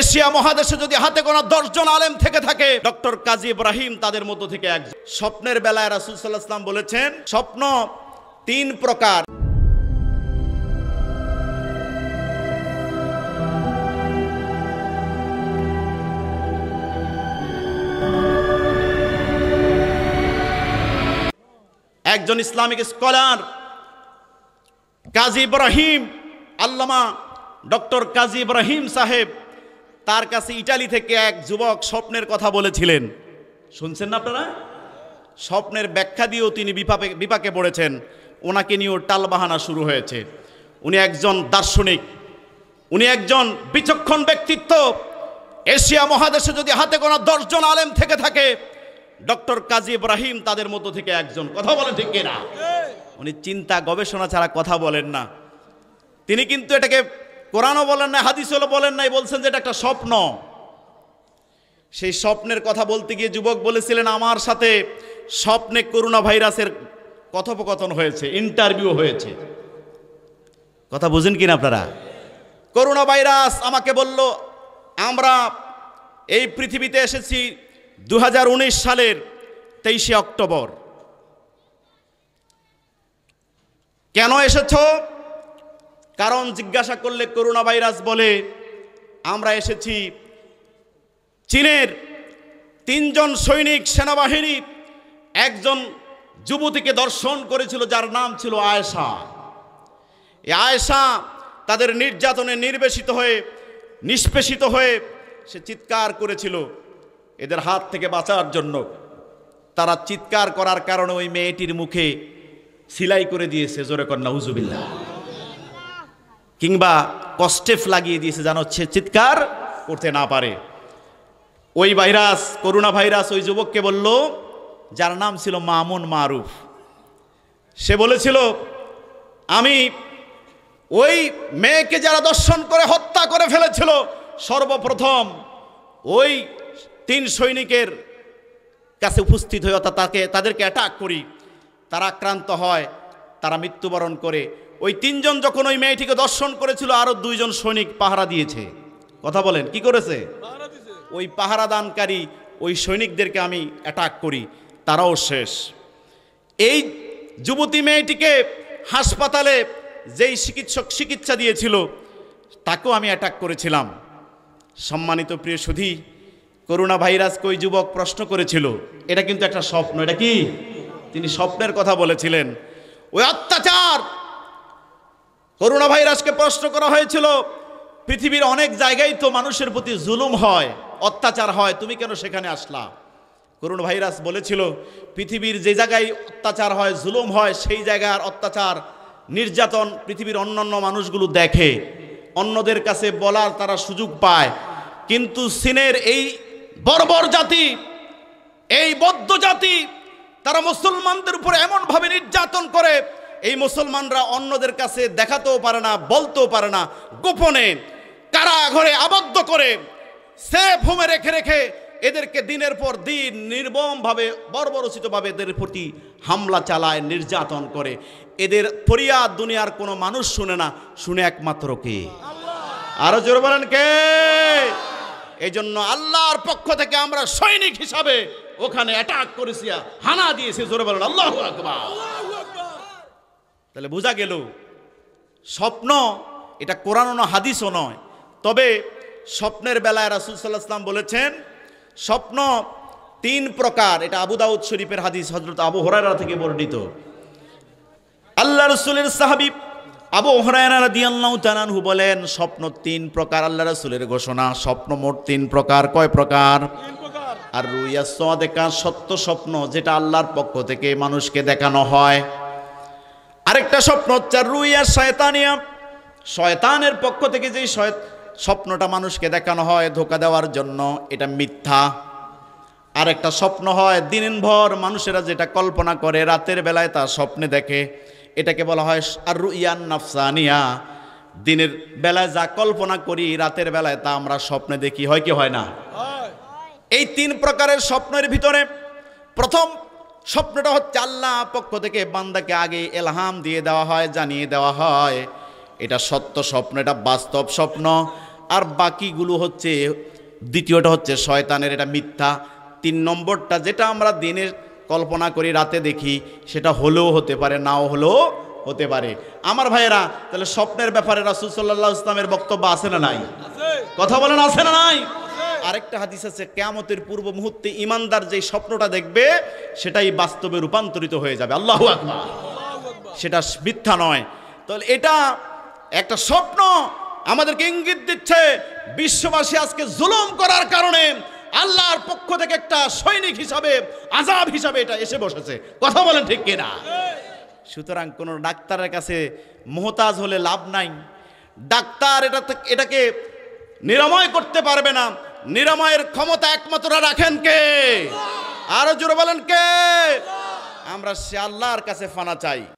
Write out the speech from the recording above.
Asia মহাদেশে যদি হাতে কোনো দশজন আলেম থেকে থাকে ডক্টর কাজী ইব্রাহিম তাদের মধ্য থেকে একজন স্বপ্নের বেলায় রাসুল ইসলাম বলেছেন স্বপ্ন তিন প্রকার একজন ইসলামিক স্কলার কাজী ইব্রাহিম আল্লামা ডক্টর কাজী ইব্রাহিম সাহেব তার কাছে ইটালি থেকে এক যুবক স্বপ্নের কথা বলেছিলেন শুনছেন না আপনারা স্বপ্নের ব্যাখ্যা দিয়েও তিনি বিপাকে বিপাকে পড়েছেন ওনাকে নিয়েও টালবাহানা শুরু হয়েছে উনি একজন দার্শনিক উনি একজন বিচক্ষণ ব্যক্তিত্ব এশিয়া মহাদেশে যদি হাতে কোনো দশজন আলেম থেকে থাকে ডক্টর কাজী ইব্রাহিম তাদের মতো থেকে একজন কথা বলেন ঠিক কিনা উনি চিন্তা গবেষণা ছাড়া কথা বলেন না তিনি কিন্তু এটাকে কোরআনও বলেন না হাদিসও বলেন নাই বলছেন যে এটা একটা স্বপ্ন সেই স্বপ্নের কথা বলতে গিয়ে যুবক বলেছিলেন আমার সাথে স্বপ্নে করোনা ভাইরাসের কথোপকথন হয়েছে ইন্টারভিউ হয়েছে কথা বুঝেন কিনা আপনারা করোনা ভাইরাস আমাকে বলল আমরা এই পৃথিবীতে এসেছি দু সালের তেইশে অক্টোবর কেন এসেছ কারণ জিজ্ঞাসা করলে করোনা ভাইরাস বলে আমরা এসেছি চীনের তিনজন সৈনিক সেনাবাহিনী একজন যুবতীকে দর্শন করেছিল যার নাম ছিল আয়েশা এই আয়েশা তাদের নির্যাতনে নির্বেশিত হয়ে নিষ্পেষিত হয়ে সে চিৎকার করেছিল এদের হাত থেকে বাঁচার জন্য তারা চিৎকার করার কারণে ওই মেয়েটির মুখে সিলাই করে দিয়েছে জোরে কন্যা হুজুবিল্লা কিংবা কষ্টেফ লাগিয়ে দিয়েছে যেন চিৎকার করতে না পারে ওই ভাইরাস করোনা ভাইরাস ওই যুবককে বলল যার নাম ছিল মামুন মারুফ সে বলেছিল আমি ওই মেয়েকে যারা দর্শন করে হত্যা করে ফেলেছিল সর্বপ্রথম ওই তিন সৈনিকের কাছে উপস্থিত হয়ে অর্থাৎ তাকে তাদেরকে অ্যাটাক করি তারা আক্রান্ত হয় তারা মৃত্যুবরণ করে ওই তিনজন যখন ওই মেয়েটিকে দর্শন করেছিল আরও দুইজন সৈনিক পাহারা দিয়েছে কথা বলেন কি করেছে ওই পাহারা দানকারী ওই সৈনিকদেরকে আমি অ্যাটাক করি তারাও শেষ এই যুবতী মেয়েটিকে হাসপাতালে যেই চিকিৎসক চিকিৎসা দিয়েছিল তাকেও আমি অ্যাটাক করেছিলাম সম্মানিত প্রিয় সুধি করোনা ভাইরাসকে ওই যুবক প্রশ্ন করেছিল এটা কিন্তু একটা স্বপ্ন এটা কি তিনি স্বপ্নের কথা বলেছিলেন ওই অত্যাচার করোনা ভাইরাসকে প্রশ্ন করা হয়েছিল পৃথিবীর অনেক জায়গায় তো মানুষের প্রতি জুলুম হয় অত্যাচার হয় তুমি কেন সেখানে আসলা করোনা ভাইরাস বলেছিল পৃথিবীর যে জায়গায় অত্যাচার হয় জুলুম হয় সেই জায়গার অত্যাচার নির্যাতন পৃথিবীর অন্যান্য মানুষগুলো দেখে অন্যদের কাছে বলার তারা সুযোগ পায় কিন্তু সিনের এই বর্বর জাতি এই বদ্ধ জাতি তারা মুসলমানদের উপরে এমনভাবে নির্যাতন করে এই মুসলমানরা অন্যদের কাছে দেখাতেও পারে না বলতেও পারে না গোপনে কারা ঘরে আবদ্ধ করে সেফ হোমে রেখে রেখে এদেরকে দিনের পর দিন নির্মমভাবে বর্বরচিতভাবে এদের প্রতি হামলা চালায় নির্যাতন করে এদের পরিয়া দুনিয়ার কোনো মানুষ শুনে না শুনে একমাত্র কে আরো জোর বলেন কে এই জন্য আল্লাহর পক্ষ থেকে আমরা সৈনিক হিসাবে ওখানে অ্যাটাক করেছি হানা দিয়েছি জোরে বলেন আল্লাহ আকবার তাহলে বোঝা গেল স্বপ্ন এটা কোরআন না হাদিসও নয় তবে স্বপ্নের বেলায় রাসুল সাল্লাহ ইসলাম বলেছেন স্বপ্ন তিন প্রকার এটা আবু দাউদ শরীফের হাদিস হজরত আবু হরারা থেকে বর্ণিত আল্লাহ রসুলের সাহাবি আবু হরায়না রাদিয়াল্লাহু তাআলাহু বলেন স্বপ্ন তিন প্রকার আল্লাহ রসুলের ঘোষণা স্বপ্ন মোট তিন প্রকার কয় প্রকার আর রুইয়া সাদেকা সত্য স্বপ্ন যেটা আল্লাহর পক্ষ থেকে মানুষকে দেখানো হয় আরেকটা স্বপ্ন হচ্ছে রুইয়া শয়তানিয়া শয়তানের পক্ষ থেকে যেই স্বপ্নটা মানুষকে দেখানো হয় ধোকা দেওয়ার জন্য এটা মিথ্যা আর একটা স্বপ্ন হয় দিনভর মানুষেরা যেটা কল্পনা করে রাতের বেলায় তা স্বপ্নে দেখে এটাকে বলা হয় আর রুইয়ান নাফসানিয়া দিনের বেলায় যা কল্পনা করি রাতের বেলায় তা আমরা স্বপ্নে দেখি হয় কি হয় না এই তিন প্রকারের স্বপ্নের ভিতরে প্রথম স্বপ্নটা হচ্ছে আল্লাহ পক্ষ থেকে বান্দাকে আগে এলহাম দিয়ে দেওয়া হয় জানিয়ে দেওয়া হয় এটা সত্য স্বপ্ন এটা বাস্তব স্বপ্ন আর বাকিগুলো হচ্ছে দ্বিতীয়টা হচ্ছে শয়তানের এটা মিথ্যা তিন নম্বরটা যেটা আমরা দিনের কল্পনা করি রাতে দেখি সেটা হলেও হতে পারে নাও হলেও হতে পারে আমার ভাইয়েরা তাহলে স্বপ্নের ব্যাপারে রাসুল সাল্লাহ ইসলামের বক্তব্য আছে না নাই কথা বলেন আছে না নাই আরেকটা হাদিস আছে কেয়ামতের পূর্ব মুহূর্তে ইমানদার যে স্বপ্নটা দেখবে সেটাই বাস্তবে রূপান্তরিত হয়ে যাবে আল্লাহ সেটা মিথ্যা নয় তাহলে এটা একটা স্বপ্ন আমাদেরকে ইঙ্গিত দিচ্ছে বিশ্ববাসী আজকে জুলুম করার কারণে আল্লাহর পক্ষ থেকে একটা সৈনিক হিসাবে আজাব হিসাবে এটা এসে বসেছে কথা বলেন ঠিক কিনা সুতরাং কোনো ডাক্তারের কাছে মোহতাজ হলে লাভ নাই ডাক্তার এটা এটাকে নিরাময় করতে পারবে না নিরাময়ের ক্ষমতা একমাত্র রাখেন কে আরো জোরে বলেন কে আমরা সে আল্লাহর কাছে ফানা চাই